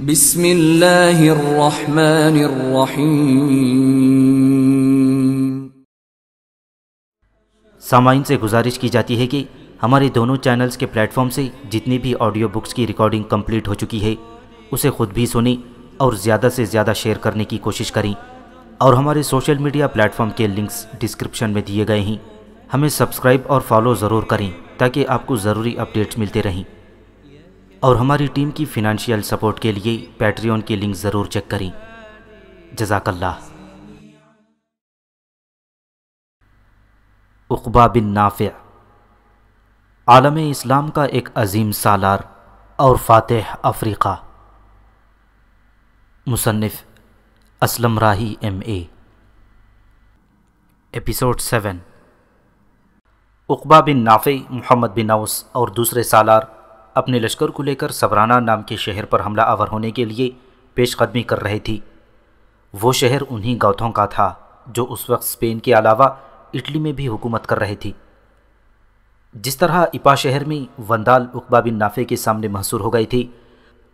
बिस्मिल्लाहिर्रहमानिर्रहीम सामाइन से गुजारिश की जाती है कि हमारे दोनों चैनल्स के प्लेटफॉर्म से जितनी भी ऑडियो बुक्स की रिकॉर्डिंग कंप्लीट हो चुकी है उसे खुद भी सुनें और ज़्यादा से ज़्यादा शेयर करने की कोशिश करें और हमारे सोशल मीडिया प्लेटफॉर्म के लिंक्स डिस्क्रिप्शन में दिए गए हैं हमें सब्सक्राइब और फॉलो ज़रूर करें ताकि आपको ज़रूरी अपडेट्स मिलते रहें और हमारी टीम की फिनंशियल सपोर्ट के लिए पैट्रियन की लिंक ज़रूर चेक करें जजाकल्ला उकबा बिन नाफ़ आलम इस्लाम का एक अजीम सालार और फ़ातह अफ्रीका मुसनफ़ असलम राही एम episode seven Uqba bin Nafi Muhammad bin Aws और दूसरे सालार अपने लश्कर को लेकर सबराना नाम के शहर पर हमला आवर होने के लिए पेशकदमी कर रही थी वो शहर उन्हीं गौथों का था जो उस वक्त स्पेन के अलावा इटली में भी हुकूमत कर रही थी जिस तरह इपा शहर में वंदाल उकबा बिन नाफे के सामने महसूर हो गई थी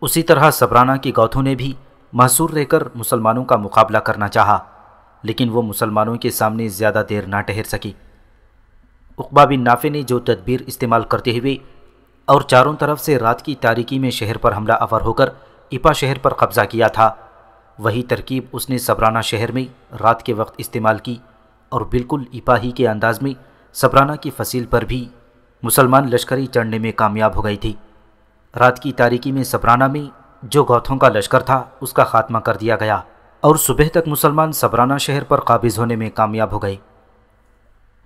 उसी तरह सबराना की गौथों ने भी महसूर रहकर मुसलमानों का मुकाबला करना चाहा लेकिन वो मुसलमानों के सामने ज़्यादा देर ना ठहर सकी उकबा बिन नाफे ने जो तदबीर इस्तेमाल करते हुए और चारों तरफ से रात की तारीकी में शहर पर हमला अवर होकर इपा शहर पर कब्जा किया था वही तरकीब उसने सबराना शहर में रात के वक्त इस्तेमाल की और बिल्कुल इपा ही के अंदाज में सबराना की फसील पर भी मुसलमान लश्करी चढ़ने में कामयाब हो गई थी रात की तारीकी में सबराना में जो गौथों का लश्कर था उसका खात्मा कर दिया गया और सुबह तक मुसलमान सबराना शहर पर काबिज होने में कामयाब हो गए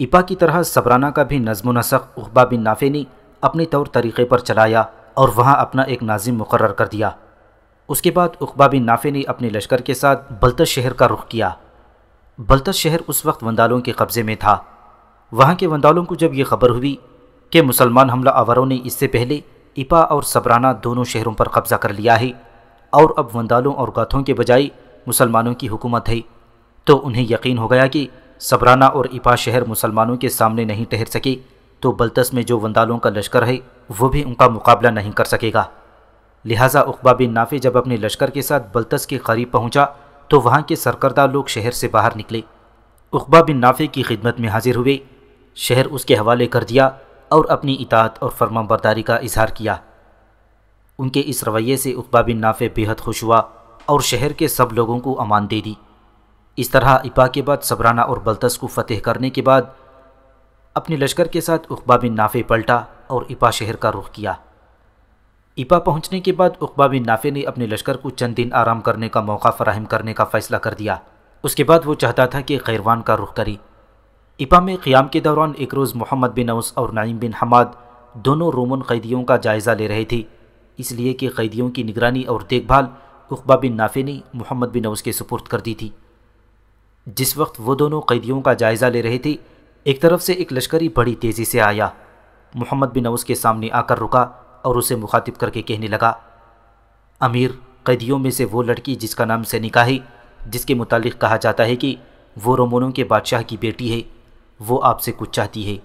इपा की तरह सबराना का भी नज्म नसक उहबा बिन नाफे ने अपने तौर तरीक़े पर चलाया और वहाँ अपना एक नाजिम मुकर कर दिया उसके बाद उकबा बिन नाफे ने अपने लश्कर के साथ बलतस शहर का रुख किया बलतस शहर उस वक्त वंदालों के कब्ज़े में था वहाँ के वंदालों को जब यह खबर हुई कि मुसलमान हमला आवरों ने इससे पहले इपा और सबराना दोनों शहरों पर कब्ज़ा कर लिया है और अब वंदालों और गाथों के बजाय मुसलमानों की हुकूमत है तो उन्हें यकीन हो गया कि सबराना और इपा शहर मुसलमानों के सामने नहीं ठहर सके तो बलतस में जो वंदालों का लश्कर है वो भी उनका मुकाबला नहीं कर सकेगा लिहाजा उकबा बिन नाफे जब अपने लश्कर के साथ बलतस के करीब पहुंचा तो वहाँ के सरकरदार लोग शहर से बाहर निकले उकबा बिन नाफे की खिदमत में हाजिर हुए शहर उसके हवाले कर दिया और अपनी इतात और फर्माबरदारी का इजहार किया उनके इस रवैये से उकबा बिन नाफे बेहद खुश हुआ और शहर के सब लोगों को अमान दे दी इस तरह इपा के बाद सबराना और बलतस को फतेह करने के बाद अपने लश्कर के साथ उकबा बिन नाफे पलटा और इपा शहर का रुख किया इपा पहुंचने के बाद उकबा बिन नाफे ने अपने लश्कर को चंद दिन आराम करने का मौका फराहम करने का फ़ैसला कर दिया उसके बाद वो चाहता था कि खैरवान का रुख करे इपा में क़्याम के दौरान एक रोज़ मोहम्मद बिन अउस और नाइम बिन हमाद दोनों रोमन कैदियों का जायज़ा ले रहे थे इसलिए कि कैदियों की निगरानी और देखभाल उकबा बिन नाफे ने मोहम्मद बिन अउस के सुपुर्द कर दी थी जिस वक्त वो दोनों कैदियों का जायज़ा ले रहे थे एक तरफ से एक लश्करी बड़ी तेज़ी से आया मोहम्मद बिन औस के सामने आकर रुका और उसे मुखातिब करके कहने लगा अमीर कैदियों में से वो लड़की जिसका नाम से निकाही जिसके मुतालिक कहा जाता है कि वो रोमनों के बादशाह की बेटी है वो आपसे कुछ चाहती है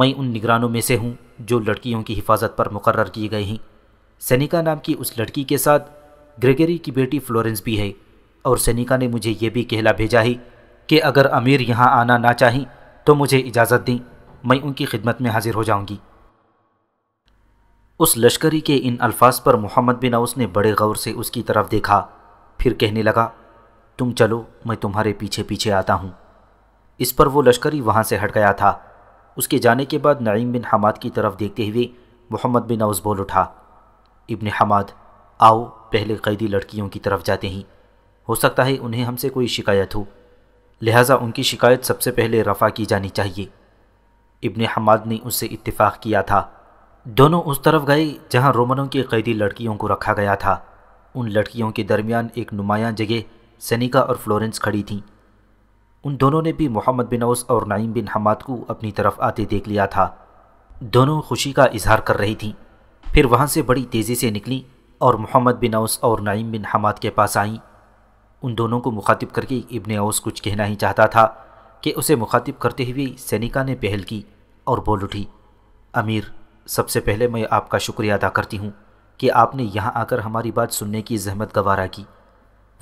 मैं उन निगरानों में से हूँ जो लड़कियों की हिफाजत पर मुकर किए गए हैं सैनिका नाम की उस लड़की के साथ ग्रेगरी की बेटी फ्लोरेंस भी है और सैनिका ने मुझे ये भी कहला भेजा है कि अगर अमीर यहाँ आना ना चाहें तो मुझे इजाज़त दें मैं उनकी खिदमत में हाजिर हो जाऊंगी उस लश्करी के इन अल्फाज पर मोहम्मद बिन औस ने बड़े गौर से उसकी तरफ देखा फिर कहने लगा तुम चलो मैं तुम्हारे पीछे पीछे आता हूँ इस पर वो लश्करी वहाँ से हट गया था उसके जाने के बाद नईम बिन हमाद की तरफ देखते हुए मोहम्मद बिन औस बोल उठा इब्न हमाद आओ पहले कैदी लड़कियों की तरफ जाते ही हो सकता है उन्हें हमसे कोई शिकायत हो लिहाजा उनकी शिकायत सबसे पहले रफ़ा की जानी चाहिए इबन हमाद ने उससे इतफाक़ किया था दोनों उस तरफ गए जहां रोमनों की कैदी लड़कियों को रखा गया था उन लड़कियों के दरमियान एक नुमायाँ जगह सनिका और फ्लोरेंस खड़ी थीं उन दोनों ने भी मोहम्मद बिन औस और नाइम बिन हमाद को अपनी तरफ आते देख लिया था दोनों खुशी का इजहार कर रही थीं फिर वहाँ से बड़ी तेज़ी से निकली और मोहम्मद बिन औस और नाइम बिन हमाद के पास आईं उन दोनों को मुखातिब करके इब्न अवस कुछ कहना ही चाहता था कि उसे मुखातिब करते हुए सैनिका ने पहल की और बोल उठी अमीर सबसे पहले मैं आपका शुक्रिया अदा करती हूँ कि आपने यहाँ आकर हमारी बात सुनने की जहमत गवारा की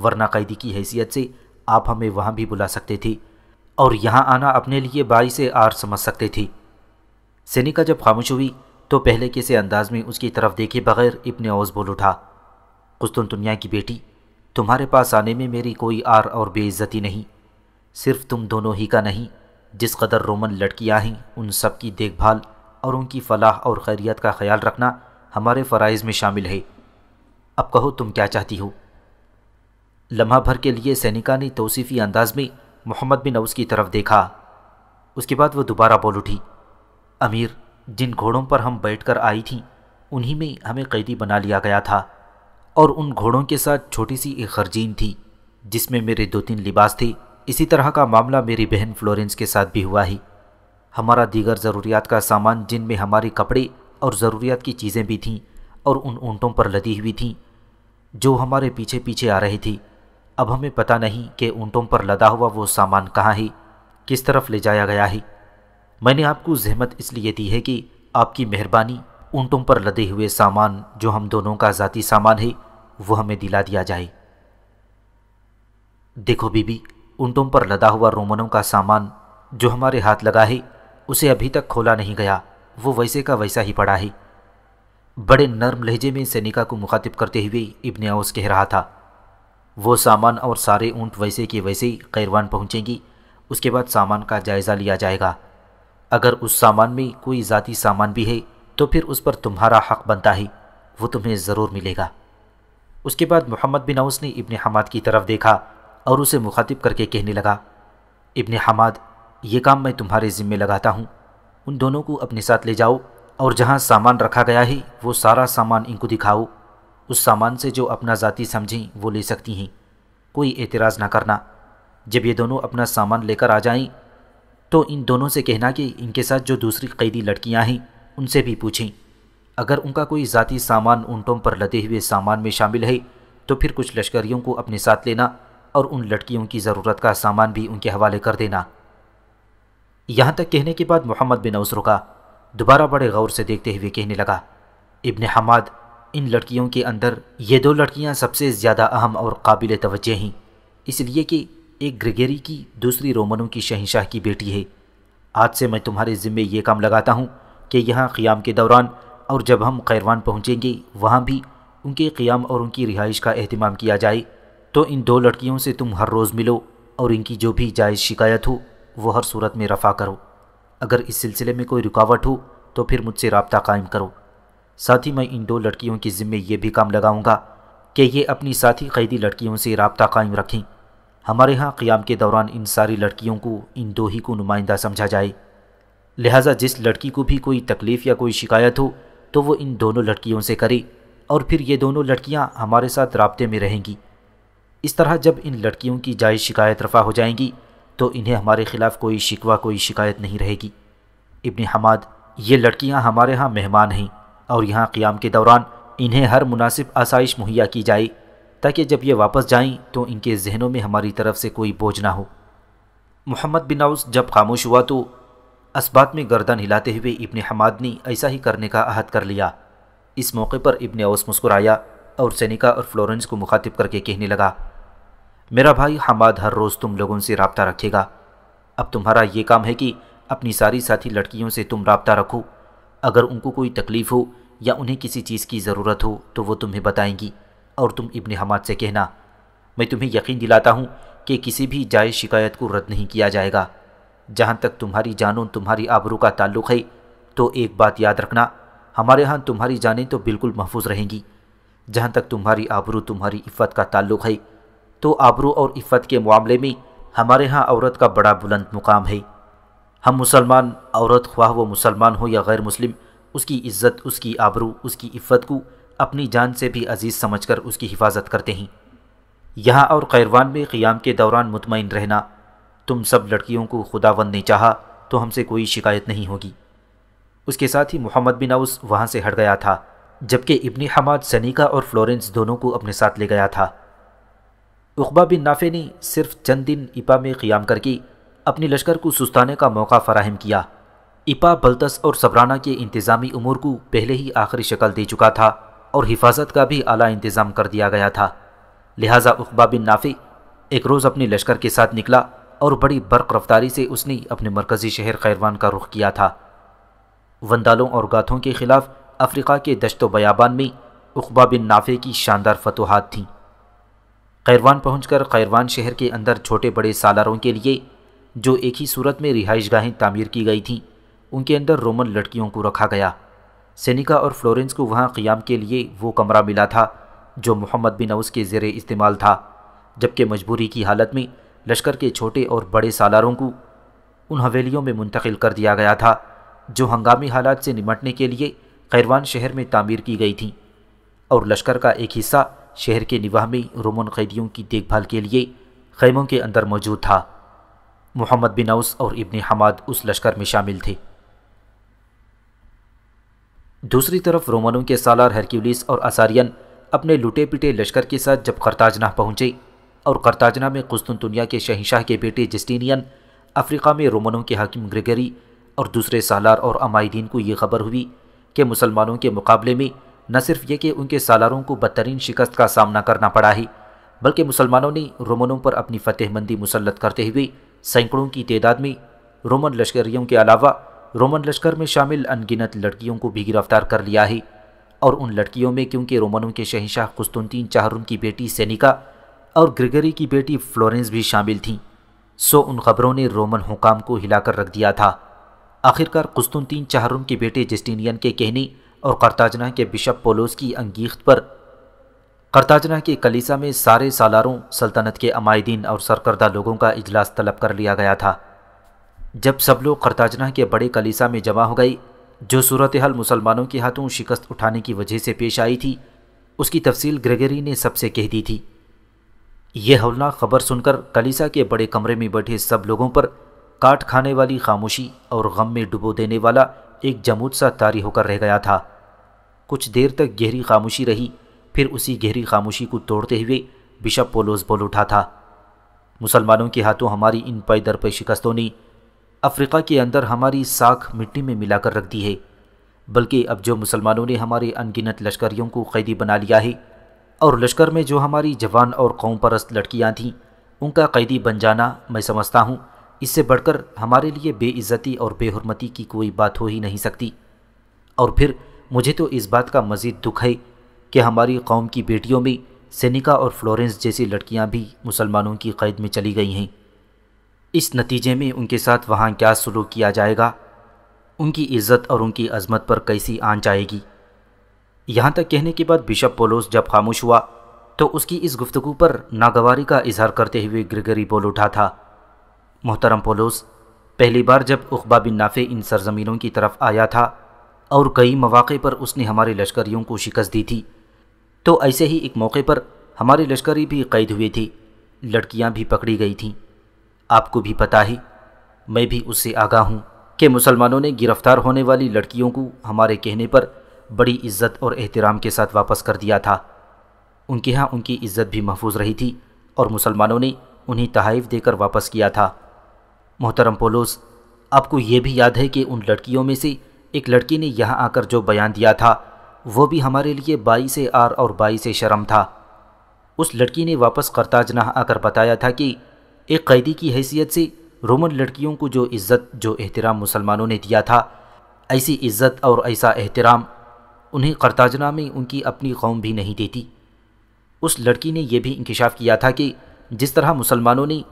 वरना कैदी की हैसियत से आप हमें वहाँ भी बुला सकते थे और यहाँ आना अपने लिए बाई से आर समझ सकते थे सैनिका जब खामोश हुई तो पहले किसी अंदाज में उसकी तरफ देखे बगैर इब्न अवस बोल उठा कुस्तुन तो दुनिया की बेटी तुम्हारे पास आने में मेरी कोई आर और बेइज्जती नहीं सिर्फ तुम दोनों ही का नहीं जिस कदर रोमन लड़कियाँ हैं उन सब की देखभाल और उनकी फलाह और खैरियत का ख्याल रखना हमारे फ़रज़ में शामिल है अब कहो तुम क्या चाहती हो लम्हा भर के लिए सैनिका ने तोसीफ़ी अंदाज में मोहम्मद बिन अवस की तरफ देखा उसके बाद वह दोबारा बोल उठी अमीर जिन घोड़ों पर हम बैठकर आई थीं उन्हीं में हमें कैदी बना लिया गया था और उन घोड़ों के साथ छोटी सी एक खरजीन थी जिसमें मेरे दो तीन लिबास थे इसी तरह का मामला मेरी बहन फ्लोरेंस के साथ भी हुआ ही हमारा दीगर ज़रूरियात का सामान जिनमें हमारे कपड़े और ज़रूरियात की चीज़ें भी थीं और उन ऊँटों पर लदी हुई थीं जो हमारे पीछे पीछे आ रही थी अब हमें पता नहीं कि ऊँटों पर लदा हुआ वो सामान कहाँ है किस तरफ ले जाया गया है मैंने आपको जहमत इसलिए दी है कि आपकी मेहरबानी ऊँटों पर लदे हुए सामान जो हम दोनों का ज़ाती सामान है वो हमें दिला दिया जाए देखो बीबी ऊँटों पर लदा हुआ रोमनों का सामान जो हमारे हाथ लगा है उसे अभी तक खोला नहीं गया वो वैसे का वैसा ही पड़ा है बड़े नर्म लहजे में सैनिका को मुखातिब करते हुए इब्न औस कह रहा था वो सामान और सारे ऊँट वैसे के वैसे ही खैरवान पहुँचेंगी उसके बाद सामान का जायज़ा लिया जाएगा अगर उस सामान में कोई ज़ाती सामान भी है तो फिर उस पर तुम्हारा हक बनता ही वो तुम्हें ज़रूर मिलेगा उसके बाद मोहम्मद बिन अवस ने इब्ने हमाद की तरफ देखा और उसे मुखातिब करके कहने लगा इब्ने हमाद ये काम मैं तुम्हारे ज़िम्मे लगाता हूँ उन दोनों को अपने साथ ले जाओ और जहाँ सामान रखा गया है वो सारा सामान इनको दिखाओ उस सामान से जो अपना जाति समझें वो ले सकती हैं कोई एतराज़ ना करना जब ये दोनों अपना सामान लेकर आ जाएं तो इन दोनों से कहना कि इनके साथ जो दूसरी कैदी लड़कियां हैं उनसे भी पूछें अगर उनका कोई ज़ाती सामान ऊंटों पर लदे हुए सामान में शामिल है तो फिर कुछ लश्करियों को अपने साथ लेना और उन लड़कियों की ज़रूरत का सामान भी उनके हवाले कर देना यहाँ तक कहने के बाद मोहम्मद बिन अवसर का दोबारा बड़े गौर से देखते हुए कहने लगा इब्ने हमाद इन लड़कियों के अंदर ये दो लड़कियाँ सबसे ज़्यादा अहम और काबिल तोज्जह हैं इसलिए कि एक ग्रिगेरी की दूसरी रोमनों की शहनशाह की बेटी है आज से मैं तुम्हारे ज़िम्मे ये काम लगाता हूँ कि यहाँ क़्याम के दौरान और जब हम खैरवान पहुँचेंगे वहाँ भी उनके क़्याम और उनकी रिहाइश का अहतमाम किया जाए तो इन दो लड़कियों से तुम हर रोज़ मिलो और इनकी जो भी जायज़ शिकायत हो वो हर सूरत में रफा करो अगर इस सिलसिले में कोई रुकावट हो तो फिर मुझसे रबता कायम करो साथ ही मैं इन दो लड़कियों के ज़िम्मे ये भी काम लगाऊँगा कि ये अपनी साथी कैदी लड़कियों से रबता कायम रखें हमारे यहाँ क़्याम के दौरान इन सारी लड़कियों को इन दो ही को नुमाइंदा समझा जाए लिहाजा जिस लड़की को भी कोई तकलीफ़ या कोई शिकायत हो तो वो इन दोनों लड़कियों से करे और फिर ये दोनों लड़कियाँ हमारे साथ रबते में रहेंगी इस तरह जब इन लड़कियों की जायज़ शिकायत रफा हो जाएंगी तो इन्हें हमारे ख़िलाफ़ कोई शिकवा कोई शिकायत नहीं रहेगी इब्ने हमाद ये लड़कियाँ हमारे यहाँ मेहमान हैं और यहाँ क़्याम के दौरान इन्हें हर मुनासिब आसाइश मुहैया की जाए ताकि जब ये वापस जाएं तो इनके जहनों में हमारी तरफ से कोई बोझ ना हो मोहम्मद बिन जब खामोश हुआ तो असबात में गर्दन हिलाते हुए इब्न हमाद ने ऐसा ही करने का अहद कर लिया इस मौके पर इबन अवस मुस्कुराया और सैनिका और फ्लोरेंस को मुखातिब करके कहने लगा मेरा भाई हमाद हर रोज़ तुम लोगों से रबता रखेगा अब तुम्हारा ये काम है कि अपनी सारी साथी लड़कियों से तुम रबता रखो अगर उनको कोई तकलीफ़ हो या उन्हें किसी चीज़ की ज़रूरत हो तो वो तुम्हें बताएंगी और तुम इबन हमाद से कहना मैं तुम्हें यकीन दिलाता हूँ कि किसी भी जायज़ शिकायत को रद्द नहीं किया जाएगा जहाँ तक तुम्हारी जानों तुम्हारी आबरू का ताल्लुक है तो एक बात याद रखना हमारे यहाँ तुम्हारी जानें तो बिल्कुल महफूज रहेंगी जहाँ तक तुम्हारी आबरू तुम्हारी इफ़त का ताल्लुक है तो आबरू और इफ़त के मामले में हमारे यहाँ औरत का बड़ा बुलंद मुकाम है हम मुसलमान औरत ख्वाह वो मुसलमान हो या गैर मुस्लिम उसकी इज़्ज़त उसकी आबरू उसकी इफ़त को अपनी जान से भी अजीज़ समझ कर उसकी हिफाजत करते हैं यहाँ और खैरवान में क़ियाम के दौरान मुतमिन रहना तुम सब लड़कियों को खुदावंद ने चाहा तो हमसे कोई शिकायत नहीं होगी उसके साथ ही मोहम्मद बिन आउस वहां से हट गया था जबकि इब्नी हमाद सनीका और फ्लोरेंस दोनों को अपने साथ ले गया था उकबा बिन नाफे ने सिर्फ चंद दिन इपा में क़्याम करके अपने लश्कर को सुस्ताने का मौका फराहम किया इपा बल्तस और सबराना के इंतज़ामी उमूर को पहले ही आखिरी शक्ल दे चुका था और हिफाजत का भी आला इंतज़ाम कर दिया गया था लिहाजा उकबा बिन नाफे एक रोज़ अपने लश्कर के साथ निकला और बड़ी बर्क रफ्तारी से उसने अपने मरकज़ी शहर खैरवान का रुख किया था वंदालों और गाथों के ख़िलाफ़ अफ्रीका के दश्तो बयाबान में उकबा बिन नाफे की शानदार फतूहत थीं खैरवान पहुँच खैरवान शहर के अंदर छोटे बड़े सालारों के लिए जो एक ही सूरत में रिहाइश गाहें तामीर की गई थीं उनके अंदर रोमन लड़कियों को रखा गया सेनिका और फ्लोरेंस को वहाँ क़ियाम के लिए वो कमरा मिला था जो मोहम्मद बिन औस के ज़ेर इस्तेमाल था जबकि मजबूरी की हालत में लश्कर के छोटे और बड़े सालारों को उन हवेलियों में मुंतकिल कर दिया गया था जो हंगामी हालात से निमटने के लिए खैरवान शहर में तामीर की गई थी और लश्कर का एक हिस्सा शहर के निवाह में रोमन कैदियों की देखभाल के लिए खैमों के अंदर मौजूद था मोहम्मद बिन औस और इबन हमाद उस लश्कर में शामिल थे दूसरी तरफ रोमनों के सालार हरक्यूलिस और असारियन अपने लुटे पिटे लश्कर के साथ जब खरताजना पहुंचे पहुँचे और करताजना में कुस्तुनतुनिया के शहनशाह के बेटे जस्टिनियन अफ्रीका में रोमनों के हाकिम ग्रेगरी और दूसरे सालार और अमायदीन को ये खबर हुई कि मुसलमानों के मुकाबले में न सिर्फ ये कि उनके सालारों को बदतरीन शिकस्त का सामना करना पड़ा ही बल्कि मुसलमानों ने रोमनों पर अपनी फतेहमंदी मुसलत करते हुए सैकड़ों की तदाद में रोमन लश्करियों के अलावा रोमन लश्कर में शामिल अनगिनत लड़कियों को भी गिरफ्तार कर लिया है और उन लड़कियों में क्योंकि रोमनों के शहनशाह खुस्तुनतीन चाहरुन की बेटी सैनिका और ग्रेगरी की बेटी फ्लोरेंस भी शामिल थीं सो उन खबरों ने रोमन हुकाम को हिलाकर रख दिया था आखिरकार कुस्तुनतीन चाहरुम के बेटे जस्टिनियन के कहने और करताजना के बिशप पोलोस की अंगीख पर करताजना के कलीसा में सारे सालारों सल्तनत के अमायदीन और सरकर्दा लोगों का इजलास तलब कर लिया गया था जब सब लोग करताजना के बड़े कलीसा में जमा हो गई जो सूरत हाल मुसलमानों के हाथों शिकस्त उठाने की वजह से पेश आई थी उसकी तफसील ग्रेगरी ने सबसे कह दी थी यह हौलनाक खबर सुनकर कलीसा के बड़े कमरे में बैठे सब लोगों पर काट खाने वाली खामोशी और गम में डुबो देने वाला एक जमूत सा तारी होकर रह गया था कुछ देर तक गहरी खामोशी रही फिर उसी गहरी खामोशी को तोड़ते हुए बिशप पोलोस बोल उठा था मुसलमानों के हाथों हमारी इन पाई दर पाई शिकस्तों ने अफ्रीका के अंदर हमारी साख मिट्टी में मिलाकर रख दी है बल्कि अब जो मुसलमानों ने हमारे अनगिनत लश्करियों को कैदी बना लिया है और लश्कर में जो हमारी जवान और कौम परस्त लड़कियाँ थीं उनका कैदी बन जाना मैं समझता हूँ इससे बढ़कर हमारे लिए बेइज्जती और बेहरमती की कोई बात हो ही नहीं सकती और फिर मुझे तो इस बात का मज़ीद दुख है कि हमारी कौम की बेटियों में सेनिका और फ्लोरेंस जैसी लड़कियाँ भी मुसलमानों की कैद में चली गई हैं इस नतीजे में उनके साथ वहाँ क्या सलूक किया जाएगा उनकी इज़्ज़त और उनकी अजमत पर कैसी आंच आएगी यहाँ तक कहने के बाद बिशप पोलोस जब खामोश हुआ तो उसकी इस गुफ्तगु पर नागवारी का इजहार करते हुए ग्रिगरी बोल उठा था मोहतरम पोलोस पहली बार जब उखबा बिन नाफे इन सरजमीनों की तरफ आया था और कई मौाक़े पर उसने हमारे लश्करियों को शिकस्त दी थी तो ऐसे ही एक मौके पर हमारे लश्करी भी कैद हुए थे लड़कियां भी पकड़ी गई थीं आपको भी पता ही मैं भी उससे आगा हूँ कि मुसलमानों ने गिरफ्तार होने वाली लड़कियों को हमारे कहने पर बड़ी इज्जत और एहतराम के साथ वापस कर दिया था उनके यहाँ उनकी इज्जत भी महफूज रही थी और मुसलमानों ने उन्हें तहाइफ देकर वापस किया था मोहतरम पोलोस आपको यह भी याद है कि उन लड़कियों में से एक लड़की ने यहाँ आकर जो बयान दिया था वो भी हमारे लिए बाई से आर और बाई से शर्म था उस लड़की ने वापस करताजनाह आकर बताया था कि एक कैदी की हैसियत से रोमन लड़कियों को जो इज़्ज़त जो एहतराम मुसलमानों ने दिया था ऐसी इज़्ज़त और ऐसा एहतराम उन्हें करताजना में उनकी अपनी कौम भी नहीं देती उस लड़की ने यह भी इंकशाफ किया था कि जिस तरह मुसलमानों ने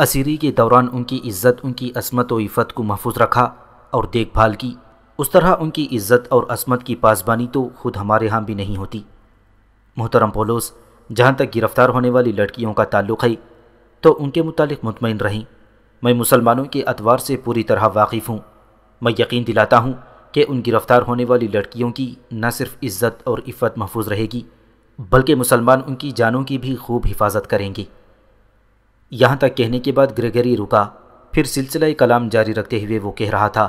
असीरी के दौरान उनकी इज़्ज़त उनकी असमत व इफ़त को महफूज रखा और देखभाल की उस तरह उनकी इज़्ज़त और असमत की पासबानी तो खुद हमारे यहाँ भी नहीं होती मोहतरम पोलोस जहाँ तक गिरफ़्तार होने वाली लड़कियों का ताल्लुक़ है तो उनके मुतालिक मुतमिन रहें मैं मुसलमानों के अतवार से पूरी तरह वाकिफ़ हूँ मैं यकीन दिलाता हूँ कि उन गिरफ़्तार होने वाली लड़कियों की न सिर्फ इज्जत और इफ़त महफूज रहेगी बल्कि मुसलमान उनकी जानों की भी खूब हिफाजत करेंगे यहाँ तक कहने के बाद ग्रेगरी रुका फिर सिलसिला कलाम जारी रखते हुए वो कह रहा था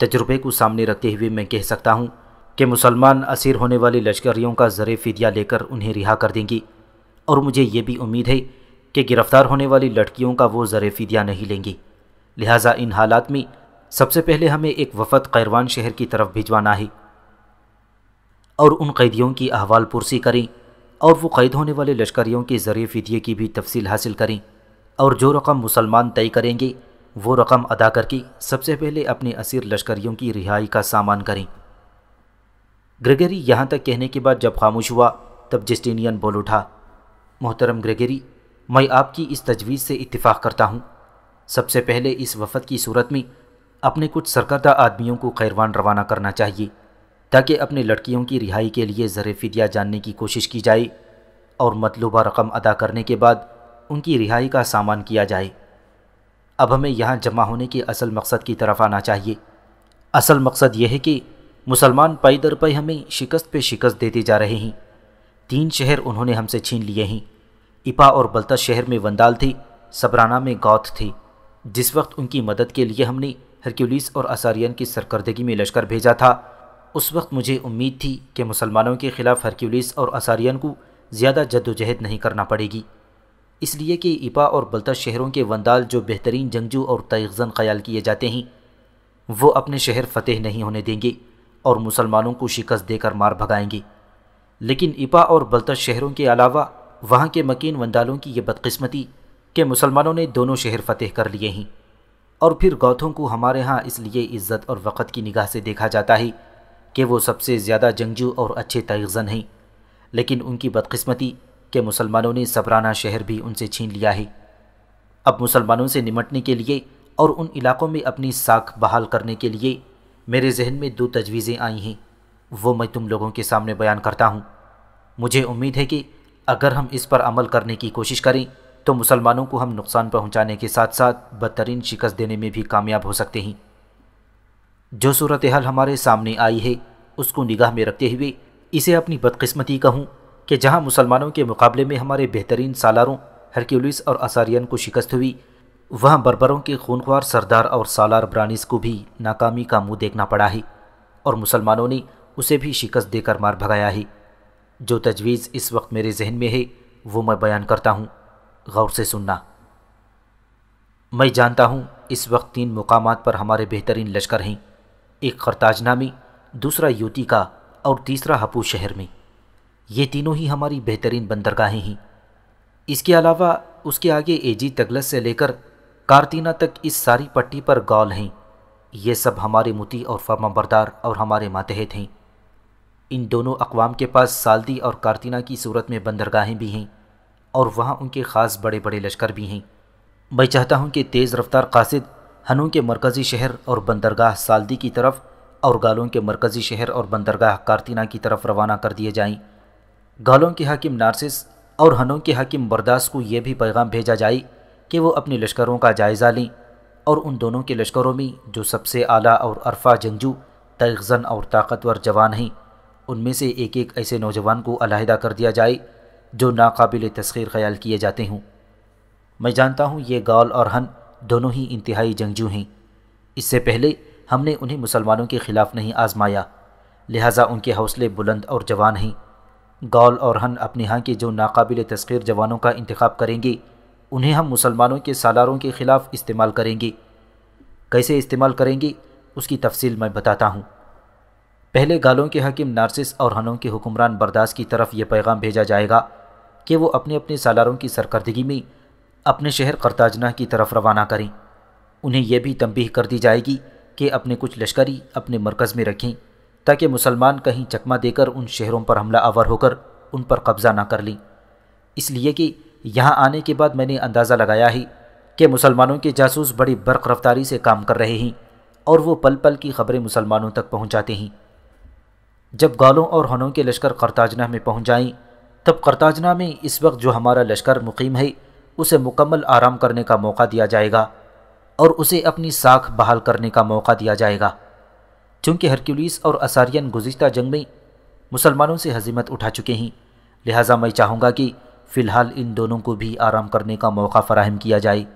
तजुर्बे को सामने रखते हुए मैं कह सकता हूँ कि मुसलमान असीर होने वाले लश्करियों का ज़र फिदिया लेकर उन्हें रिहा कर देंगी और मुझे ये भी उम्मीद है कि गिरफ़्तार होने वाली लड़कियों का वो ज़र फिदिया नहीं लेंगी लिहाजा इन हालात में सबसे पहले हमें एक वफद खैरवान शहर की तरफ भिजवाना है और उन कैदियों की अहवाल पुरसी करें और वो कैद होने वाले लश्करियों के ज़रिए फिदिये की भी तफसील हासिल करें और जो रकम मुसलमान तय करेंगे वो रकम अदा करके सबसे पहले अपने असीर लश्करियों की रिहाई का सामान करें ग्रेगरी यहाँ तक कहने के बाद जब खामोश हुआ तब जस्टिनियन बोल उठा मोहतरम ग्रेगरी मैं आपकी इस तजवीज़ से इतफ़ाक़ करता हूँ सबसे पहले इस वफद की सूरत में अपने कुछ सरकर्दा आदमियों को खैरवान रवाना करना चाहिए ताकि अपने लड़कियों की रिहाई के लिए ज़र फिदिया जानने की कोशिश की जाए और मतलूबा रकम अदा करने के बाद उनकी रिहाई का सामान किया जाए अब हमें यहाँ जमा होने के असल मकसद की तरफ आना चाहिए असल मकसद यह है कि मुसलमान पाई दर पाई हमें शिकस्त पे शिकस्त देते जा रहे हैं तीन शहर उन्होंने हमसे छीन लिए हैं इपा और बल्ता शहर में वंदाल थे सबराना में गौत थे जिस वक्त उनकी मदद के लिए हमने हरक्यूलिस और असारियन की सरकर्दगी में लश्कर भेजा था उस वक्त मुझे उम्मीद थी कि मुसलमानों के ख़िलाफ़ हरक्यूलिस और असारियन को ज़्यादा जद्दोजहद नहीं करना पड़ेगी इसलिए कि इपा और बल्ता शहरों के वंदाल जो बेहतरीन जंगजू और तयजन ख्याल किए जाते हैं वो अपने शहर फतेह नहीं होने देंगे और मुसलमानों को शिकस्त देकर मार भगाएंगे लेकिन इपा और बल्तर शहरों के अलावा वहाँ के मकीन वंदालों की ये बदकस्मती कि मुसलमानों ने दोनों शहर फतेह कर लिए हैं और फिर गौथों को हमारे यहाँ इसलिए इज्जत और वक़्त की निगाह से देखा जाता है कि वो सबसे ज़्यादा जंगजू और अच्छे तयजन हैं लेकिन उनकी बदकस्मती के मुसलमानों ने सबराना शहर भी उनसे छीन लिया है अब मुसलमानों से निमटने के लिए और उन इलाकों में अपनी साख बहाल करने के लिए मेरे जहन में दो तजवीज़ें आई हैं वो मैं तुम लोगों के सामने बयान करता हूँ मुझे उम्मीद है कि अगर हम इस पर अमल करने की कोशिश करें तो मुसलमानों को हम नुकसान पहुंचाने के साथ साथ बदतरीन शिकस्त देने में भी कामयाब हो सकते हैं जो सूरत हाल हमारे सामने आई है उसको निगाह में रखते हुए इसे अपनी बदकस्मती कहूँ कि जहाँ मुसलमानों के मुकाबले में हमारे बेहतरीन सालारों हरक्यूलिस और असारियन को शिकस्त हुई वहाँ बरबरों के खूनख्वार सरदार और सालार ब्रानिस को भी नाकामी का मुंह देखना पड़ा है और मुसलमानों ने उसे भी शिकस्त देकर मार भगाया है जो तजवीज़ इस वक्त मेरे जहन में है वो मैं बयान करता हूँ गौर से सुनना मैं जानता हूँ इस वक्त तीन मुकाम पर हमारे बेहतरीन लश्कर हैं एक खरताजना में दूसरा का और तीसरा हपू शहर में ये तीनों ही हमारी बेहतरीन बंदरगाहें हैं इसके अलावा उसके आगे एजी तगलस से लेकर कारतीना तक इस सारी पट्टी पर गौल हैं ये सब हमारे मुती और फर्माबरदार और हमारे मातहत हैं इन दोनों अकवाम के पास सालदी और कारतीना की सूरत में बंदरगाहें भी हैं और वहाँ उनके ख़ास बड़े बड़े लश्कर भी हैं मैं चाहता हूँ कि तेज़ रफ्तार कासिद हनों के मरकज़ी शहर और बंदरगाह सालदी की तरफ और गालों के मरकज़ी शहर और बंदरगाह कारतिना की तरफ रवाना कर दिए जाएं गालों के हाकिम नार्सिस और हनों के हाकिम बर्दास को यह भी पैगाम भेजा जाए कि वो अपने लश्करों का जायज़ा लें और उन दोनों के लश्करों में जो सबसे आला और अरफा जंगजू तयजन और ताकतवर जवान हैं उनमें से एक एक ऐसे नौजवान को अलहदा कर दिया जाए जो नाकबिल तस्खीर ख्याल किए जाते हों मैं जानता हूँ ये गौल और हन दोनों ही इंतहाई जंगजू हैं इससे पहले हमने उन्हें मुसलमानों के ख़िलाफ़ नहीं आजमाया लिहाजा उनके हौसले बुलंद और जवान हैं गौल और हन अपने यहाँ के जो नाकबिल तस्खीर जवानों का इंतखब करेंगे उन्हें हम मुसलमानों के सालारों के ख़िलाफ़ इस्तेमाल करेंगे कैसे इस्तेमाल करेंगे उसकी तफसील मैं बताता हूँ पहले गालों के हकीम नार्सिस और हनों के हुक्मरान बर्दाश्त की तरफ यह पैगाम भेजा जाएगा कि वो अपने अपने सालारों की सरकर्दगी में अपने शहर करताजना की तरफ रवाना करें उन्हें यह भी तंबीह कर दी जाएगी कि अपने कुछ लश्करी अपने मरकज़ में रखें ताकि मुसलमान कहीं चकमा देकर उन शहरों पर हमला आवर होकर उन पर कब्ज़ा ना कर लें इसलिए कि यहाँ आने के बाद मैंने अंदाज़ा लगाया है कि मुसलमानों के जासूस बड़ी बर्क रफ्तारी से काम कर रहे हैं और वो पल पल की खबरें मुसलमानों तक पहुँचाते हैं जब गालों और हनों के लश्कर करताजना में पहुँच जाएँ तब करताजना में इस वक्त जो हमारा लश्कर मुकीम है उसे मुकम्मल आराम करने का मौका दिया जाएगा और उसे अपनी साख बहाल करने का मौका दिया जाएगा चूँकि हरक्यूलिस और असारियन गुज्त जंग में मुसलमानों से हजीमत उठा चुके हैं लिहाजा मैं चाहूँगा कि फ़िलहाल इन दोनों को भी आराम करने का मौका फराहम किया जाए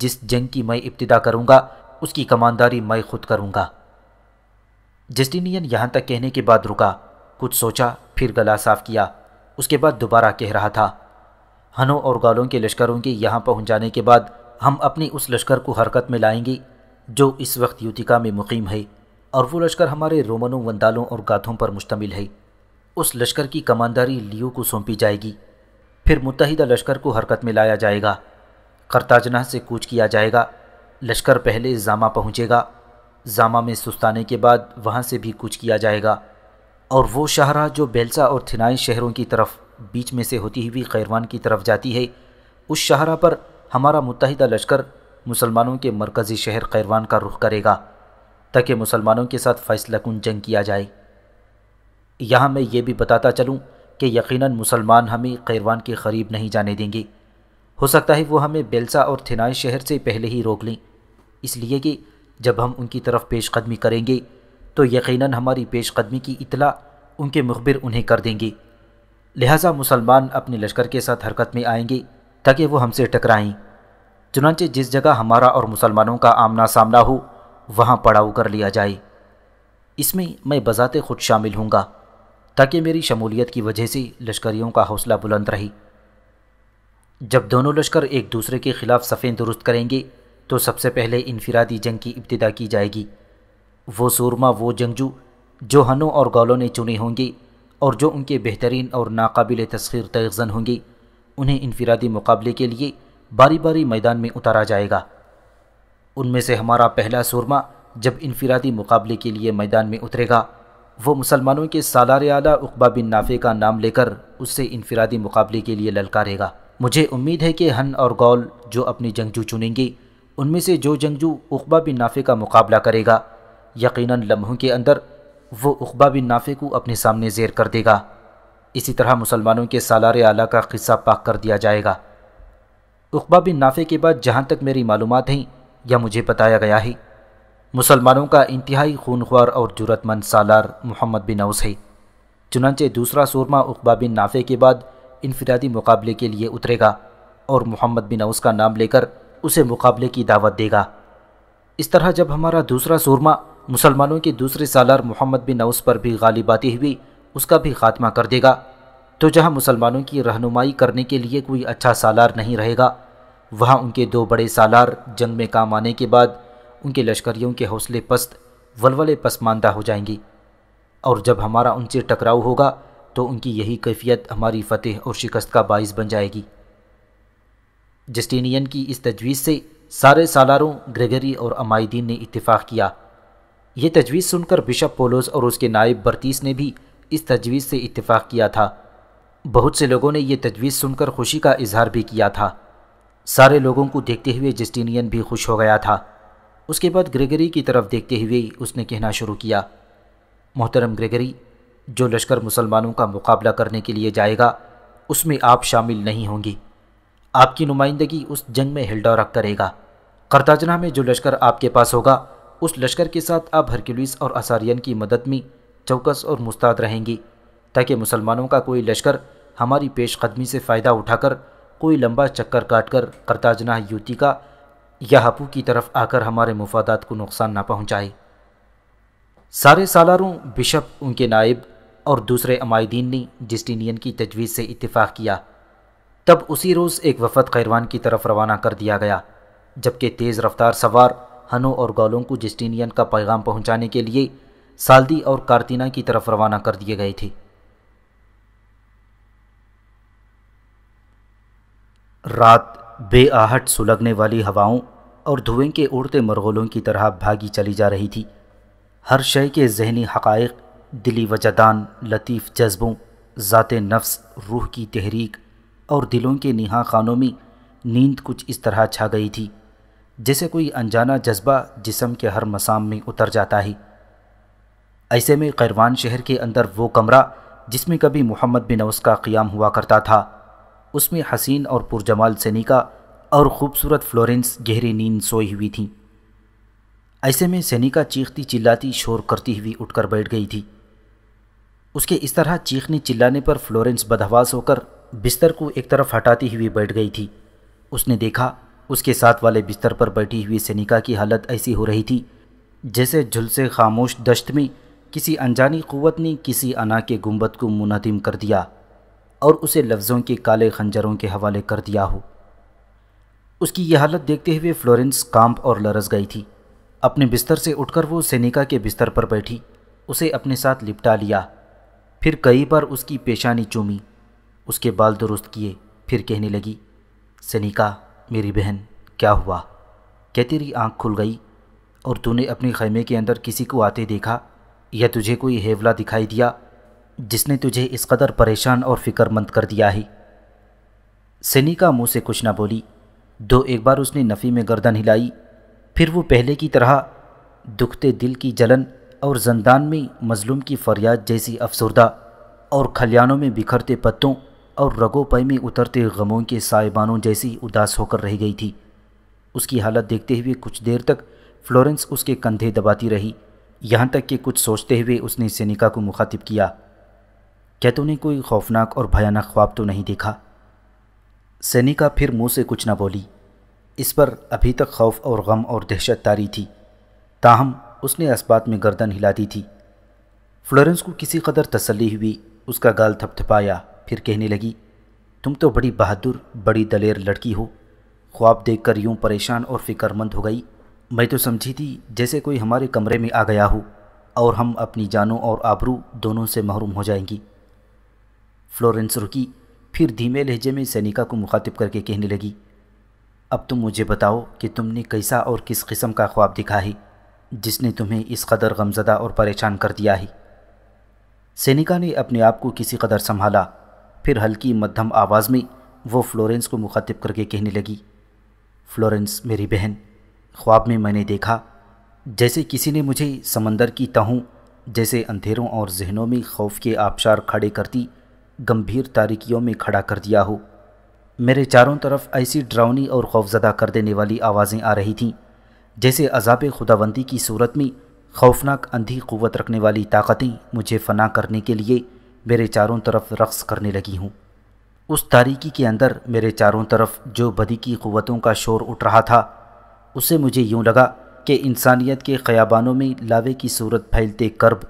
जिस जंग की मैं इब्तदा करूँगा उसकी कमानदारी मैं खुद करूँगा जस्टिनियन यहाँ तक कहने के बाद रुका कुछ सोचा फिर गला साफ किया उसके बाद दोबारा कह रहा था हनों और गालों के लश्करों के यहाँ पहुँच जाने के बाद हम अपनी उस लश्कर को हरकत में लाएंगे जो इस वक्त युतिका में मुकीम है और वो लश्कर हमारे रोमनों वंदालों और गाथों पर मुश्तमिल है उस लश्कर की कमानदारी लियो को सौंपी जाएगी फिर मुतहदा लश्कर को हरकत में लाया जाएगा करताजना से कूच किया जाएगा लश्कर पहले जामा पहुँचेगा जामा में सुस्ताने के बाद वहाँ से भी कूच किया जाएगा और वो शाहरा जो बेलसा और थिनाई शहरों की तरफ बीच में से होती हुई खैरवान की तरफ जाती है उस शाहरा पर हमारा मुतहदा लश्कर मुसलमानों के मरकज़ी शहर खैरवान का रुख करेगा ताकि मुसलमानों के साथ फ़ैसला कन जंग किया जाए यहाँ मैं ये भी बताता चलूँ कि यकीनन मुसलमान हमें खैरवान के करीब नहीं जाने देंगे हो सकता है वो हमें बेलसा और थिनाई शहर से पहले ही रोक लें इसलिए कि जब हम उनकी तरफ पेशकदमी करेंगे तो यकीन हमारी पेशकदमी की इतला उनके मुखबिर उन्हें कर देंगे लिहाजा मुसलमान अपने लश्कर के साथ हरकत में आएंगे ताकि वो हमसे टकराएं चुनाचे जिस जगह हमारा और मुसलमानों का आमना सामना हो वहाँ पड़ाव कर लिया जाए इसमें मैं बजाते खुद शामिल हूँगा ताकि मेरी शमूलियत की वजह से लश्करियों का हौसला बुलंद रहे जब दोनों लश्कर एक दूसरे के ख़िलाफ़ सफ़ें दुरुस्त करेंगे तो सबसे पहले इनफरादी जंग की इब्तदा की जाएगी वो सूरमा वो जंगजू जो हनु और गौलों ने चुनी होंगी और जो उनके बेहतरीन और नाकबिल तस्खीर तयजन होंगी उन्हें इनफरादी मुकाबले के लिए बारी बारी मैदान में उतारा जाएगा उनमें से हमारा पहला सूरमा जब इनफरादी मुकाबले के लिए मैदान में उतरेगा वो मुसलमानों के सालार आला उकबा बिन नाफे का नाम लेकर उससे इनफरादी मुकाबले के लिए ललकारेगा मुझे उम्मीद है कि हन और गौल जो अपनी जंगजू चुनेंगी उनमें से जो जंगजू उकबा बिन नाफे का मुकाबला करेगा यकीनन लम्हों के अंदर वो उकबा बिन नाफे को अपने सामने जेर कर देगा इसी तरह मुसलमानों के सालार आला का किस्सा पाक कर दिया जाएगा उकबा बिन नाफे के बाद जहाँ तक मेरी मालूम हैं या मुझे बताया गया है मुसलमानों का इंतहाई खूनख्वार और जरूरतमंद सालार मोहम्मद बिन औस है चुनाचे दूसरा सूरमा उकबा बिन नाफे के बाद इनफरादी मुकाबले के लिए उतरेगा और मोहम्मद बिन औस का नाम लेकर उसे मुकाबले की दावत देगा इस तरह जब हमारा दूसरा सूरमा मुसलमानों के दूसरे सालार मोहम्मद बिन नौस पर भी गालिब आती हुई उसका भी खात्मा कर देगा तो जहाँ मुसलमानों की रहनुमाई करने के लिए कोई अच्छा सालार नहीं रहेगा वहाँ उनके दो बड़े सालार जंग में काम आने के बाद उनके लश्करियों के हौसले पस्त वलवले पसमानदा हो जाएंगी और जब हमारा उनसे टकराव होगा तो उनकी यही कैफियत हमारी फतेह और शिकस्त का बाइस बन जाएगी जस्टिनियन की इस तजवीज़ से सारे सालारों ग्रेगरी और अमायदीन ने इतफ़ाक़ किया ये तजवीज़ सुनकर बिशप पोलोस और उसके नायब बर्तीस ने भी इस तजवीज़ से इतफाक़ किया था बहुत से लोगों ने यह तजवीज़ सुनकर खुशी का इजहार भी किया था सारे लोगों को देखते हुए जस्टिनियन भी खुश हो गया था उसके बाद ग्रेगरी की तरफ देखते हुए उसने कहना शुरू किया मोहतरम ग्रेगरी जो लश्कर मुसलमानों का मुकाबला करने के लिए जाएगा उसमें आप शामिल नहीं होंगी आपकी नुमाइंदगी उस जंग में हिल्डॉरक करेगा करताजना में जो लश्कर आपके पास होगा उस लश्कर के साथ आप हरक्यूलिस और असारियन की मदद में चौकस और मुस्ताद रहेंगी ताकि मुसलमानों का कोई लश्कर हमारी पेश कदमी से फ़ायदा उठाकर कोई लंबा चक्कर काट कर करताजना युति का या हपू की तरफ आकर हमारे मुफादात को नुकसान ना पहुँचाए सारे सालारों बिशप उनके नायब और दूसरे अमायदीन ने जस्टिनियन की तजवीज़ से इतफ़ाक़ किया तब उसी रोज़ एक वफद खैरवान की तरफ रवाना कर दिया गया जबकि तेज़ रफ्तार सवार हनो और गौलों को जस्टिनियन का पैगाम पहुंचाने के लिए सालदी और कार्तिना की तरफ रवाना कर दिए गए थे रात बेआहट सुलगने वाली हवाओं और धुएं के उड़ते मरगोलों की तरह भागी चली जा रही थी हर शय के जहनी हकायक दिली वजदान लतीफ़ जज्बों ज़ात नफ्स रूह की तहरीक और दिलों के निहा खानों में नींद कुछ इस तरह छा गई थी जैसे कोई अनजाना जज्बा जिसम के हर मसाम में उतर जाता ही ऐसे में खैरवान शहर के अंदर वो कमरा जिसमें कभी मोहम्मद बिन अवस का क्याम हुआ करता था उसमें हसीन और पुरजमाल सैनिका और ख़ूबसूरत फ्लोरेंस गहरी नींद सोई हुई थी ऐसे में सैनिका चीखती चिल्लाती शोर करती हुई उठकर बैठ गई थी उसके इस तरह चीखने चिल्लाने पर फ्लोरेंस बदहवास होकर बिस्तर को एक तरफ हटाती हुई बैठ गई थी उसने देखा उसके साथ वाले बिस्तर पर बैठी हुई सनिका की हालत ऐसी हो रही थी जैसे झुलसे खामोश दश्त में किसी अनजानी क़वत ने किसी अना के गुंबद को मुनदिम कर दिया और उसे लफ्ज़ों के काले खंजरों के हवाले कर दिया हो उसकी यह हालत देखते हुए फ्लोरेंस कांप और लरस गई थी अपने बिस्तर से उठकर वो सैनिका के बिस्तर पर बैठी उसे अपने साथ लिपटा लिया फिर कई बार उसकी पेशानी चूमी उसके बाल दुरुस्त किए फिर कहने लगी सनिका मेरी बहन क्या हुआ क्या तेरी आंख खुल गई और तूने अपने खैमे के अंदर किसी को आते देखा या तुझे कोई हेवला दिखाई दिया जिसने तुझे इस कदर परेशान और फिक्रमंद कर दिया है सनीका मुंह से कुछ ना बोली दो एक बार उसने नफ़ी में गर्दन हिलाई फिर वो पहले की तरह दुखते दिल की जलन और जंदान में मज़लूम की फरियाद जैसी अफसरदा और खलियानों में बिखरते पत्तों और रगोपय में उतरते गमों के साहिबानों जैसी उदास होकर रह गई थी उसकी हालत देखते हुए कुछ देर तक फ्लोरेंस उसके कंधे दबाती रही यहाँ तक कि कुछ सोचते हुए उसने सेनिका को मुखातिब किया क्या तूने कोई खौफनाक और भयानक ख्वाब तो नहीं देखा सेनिका फिर मुंह से कुछ ना बोली इस पर अभी तक खौफ और गम और दहशत तारी थी ताहम उसने इस्बात में गर्दन हिला दी थी फ्लोरेंस को किसी कदर तसली हुई उसका गाल थपथपाया फिर कहने लगी तुम तो बड़ी बहादुर बड़ी दलेर लड़की हो ख्वाब देख कर परेशान और फिक्रमंद हो गई मैं तो समझी थी जैसे कोई हमारे कमरे में आ गया हो और हम अपनी जानों और आबरू दोनों से महरूम हो जाएंगी फ्लोरेंस रुकी फिर धीमे लहजे में सैनिका को मुखातिब करके कहने लगी अब तुम मुझे बताओ कि तुमने कैसा और किस किस्म का ख्वाब दिखा है जिसने तुम्हें इस कदर गमजदा और परेशान कर दिया है सैनिका ने अपने आप को किसी कदर संभाला फिर हल्की मध्यम आवाज़ में वो फ्लोरेंस को मुखातिब करके कहने लगी फ्लोरेंस मेरी बहन ख्वाब में मैंने देखा जैसे किसी ने मुझे समंदर की तहों जैसे अंधेरों और जहनों में खौफ के आबशार खड़े करती गंभीर तारीकियों में खड़ा कर दिया हो मेरे चारों तरफ ऐसी ड्राउनी और खौफजदा कर देने वाली आवाज़ें आ रही थीं जैसे अजाब खुदाबंदी की सूरत में खौफनाक अंधी क़वत रखने वाली ताकतें मुझे फना करने के लिए मेरे चारों तरफ रक़्स करने लगी हूँ उस तारीकी के अंदर मेरे चारों तरफ जो बदी की क़वतों का शोर उठ रहा था उसे मुझे यूँ लगा कि इंसानियत के ख़याबानों में लावे की सूरत फैलते कर्ब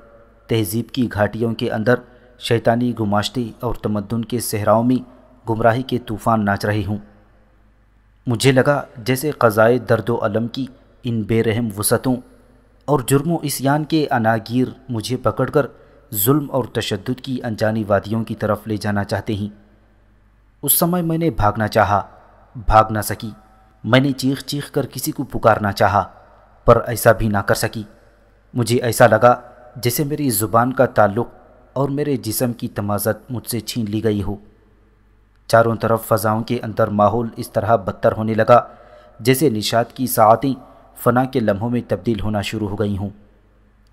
तहजीब की घाटियों के अंदर शैतानी गुमाश्ती और तमद्दन के सहराओं में गुमराही के तूफ़ान नाच रही हूँ मुझे लगा जैसे क़ज़ाए दर्द अलम की इन बेरहम वसतों और जुर्म इसान के अनागिर मुझे पकड़कर जुल्म और तशद की अनजानी वादियों की तरफ ले जाना चाहते हैं उस समय मैंने भागना चाहा भाग ना सकी मैंने चीख चीख कर किसी को पुकारना चाहा पर ऐसा भी ना कर सकी मुझे ऐसा लगा जैसे मेरी ज़ुबान का ताल्लुक और मेरे जिसम की तमाजत मुझसे छीन ली गई हो चारों तरफ फ़जाओं के अंदर माहौल इस तरह बदतर होने लगा जैसे निशात की सातें फ़ना के लम्हों में तब्दील होना शुरू हो गई हूँ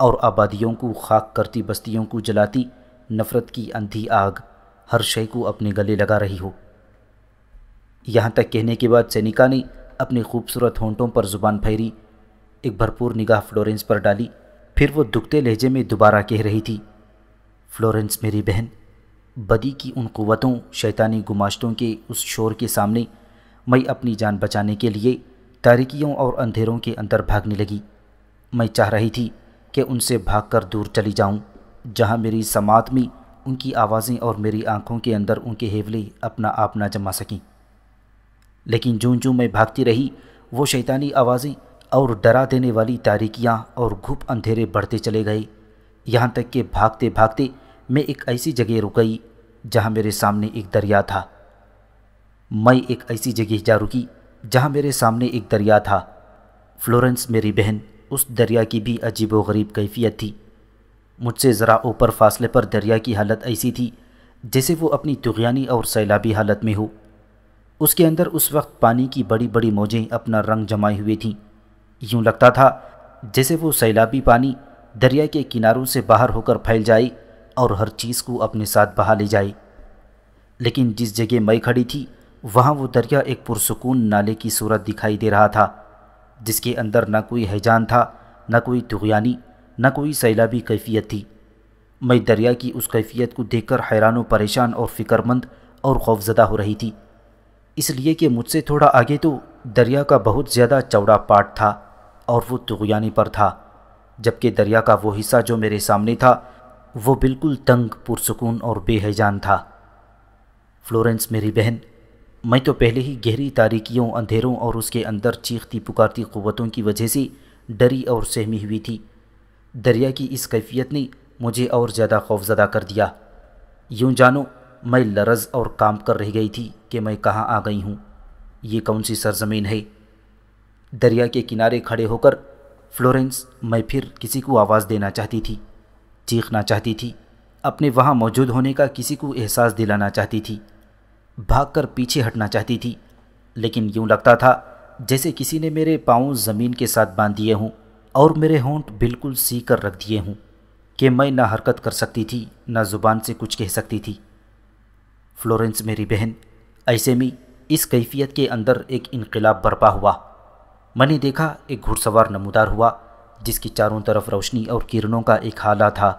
और आबादियों को खाक करती बस्तियों को जलाती नफ़रत की अंधी आग हर शय को अपने गले लगा रही हो यहाँ तक कहने के बाद सैनिका ने अपने खूबसूरत होंठों पर ज़ुबान फेरी एक भरपूर निगाह फ्लोरेंस पर डाली फिर वो दुखते लहजे में दोबारा कह रही थी फ्लोरेंस मेरी बहन बदी की उन क़वतों शैतानी गुमाश्तों के उस शोर के सामने मैं अपनी जान बचाने के लिए तारिकियों और अंधेरों के अंदर भागने लगी मैं चाह रही थी कि उनसे भागकर दूर चली जाऊं, जहां मेरी समात में उनकी आवाज़ें और मेरी आंखों के अंदर उनके हेवले अपना आप ना जमा सकें लेकिन जूं जूं मैं भागती रही वो शैतानी आवाज़ें और डरा देने वाली तारीकियाँ और घुप अंधेरे बढ़ते चले गए यहाँ तक कि भागते भागते मैं एक ऐसी जगह रुक गई जहाँ मेरे सामने एक दरिया था मैं एक ऐसी जगह जा रुकी जहाँ मेरे सामने एक दरिया था फ्लोरेंस मेरी बहन उस दरिया की भी अजीब व गरीब कैफियत थी मुझसे ज़रा ऊपर फासले पर दरिया की हालत ऐसी थी जैसे वो अपनी तुगयानी और सैलाबी हालत में हो उसके अंदर उस वक्त पानी की बड़ी बड़ी मौजें अपना रंग जमाए हुए थीं यूँ लगता था जैसे वो सैलाबी पानी दरिया के किनारों से बाहर होकर फैल जाए और हर चीज़ को अपने साथ बहा ले जाए लेकिन जिस जगह मैं खड़ी थी वहाँ वो दरिया एक पुरसकून नाले की सूरत दिखाई दे रहा था जिसके अंदर न कोई हैजान था न कोई तुगयानी न कोई सैलाबी कैफियत थी मैं दरिया की उस कैफियत को देखकर हैरान परेशान और फिक्रमंद और खौफजदा हो रही थी इसलिए कि मुझसे थोड़ा आगे तो दरिया का बहुत ज़्यादा चौड़ा पाट था और वो तुगयानी पर था जबकि दरिया का वो हिस्सा जो मेरे सामने था वो बिल्कुल तंग पुरसकून और बेहजान था फ्लोरेंस मेरी बहन मैं तो पहले ही गहरी तारीकियों अंधेरों और उसके अंदर चीखती पुकारती क़वतों की वजह से डरी और सहमी हुई थी दरिया की इस कैफियत ने मुझे और ज़्यादा खौफजदा कर दिया यूं जानो मैं लरज और काम कर रह गई थी कि मैं कहाँ आ गई हूँ ये कौन सी सरजमीन है दरिया के किनारे खड़े होकर फ्लोरेंस मैं फिर किसी को आवाज़ देना चाहती थी चीखना चाहती थी अपने वहाँ मौजूद होने का किसी को एहसास दिलाना चाहती थी भागकर पीछे हटना चाहती थी लेकिन यूं लगता था जैसे किसी ने मेरे पाँव ज़मीन के साथ बांध दिए हों और मेरे होंठ बिल्कुल सी कर रख दिए हों कि मैं ना हरकत कर सकती थी ना ज़ुबान से कुछ कह सकती थी फ्लोरेंस मेरी बहन ऐसे में इस कैफियत के अंदर एक इनकलाब बरपा हुआ मैंने देखा एक घुड़सवार नमूदार हुआ जिसकी चारों तरफ रोशनी और किरणों का एक हाला था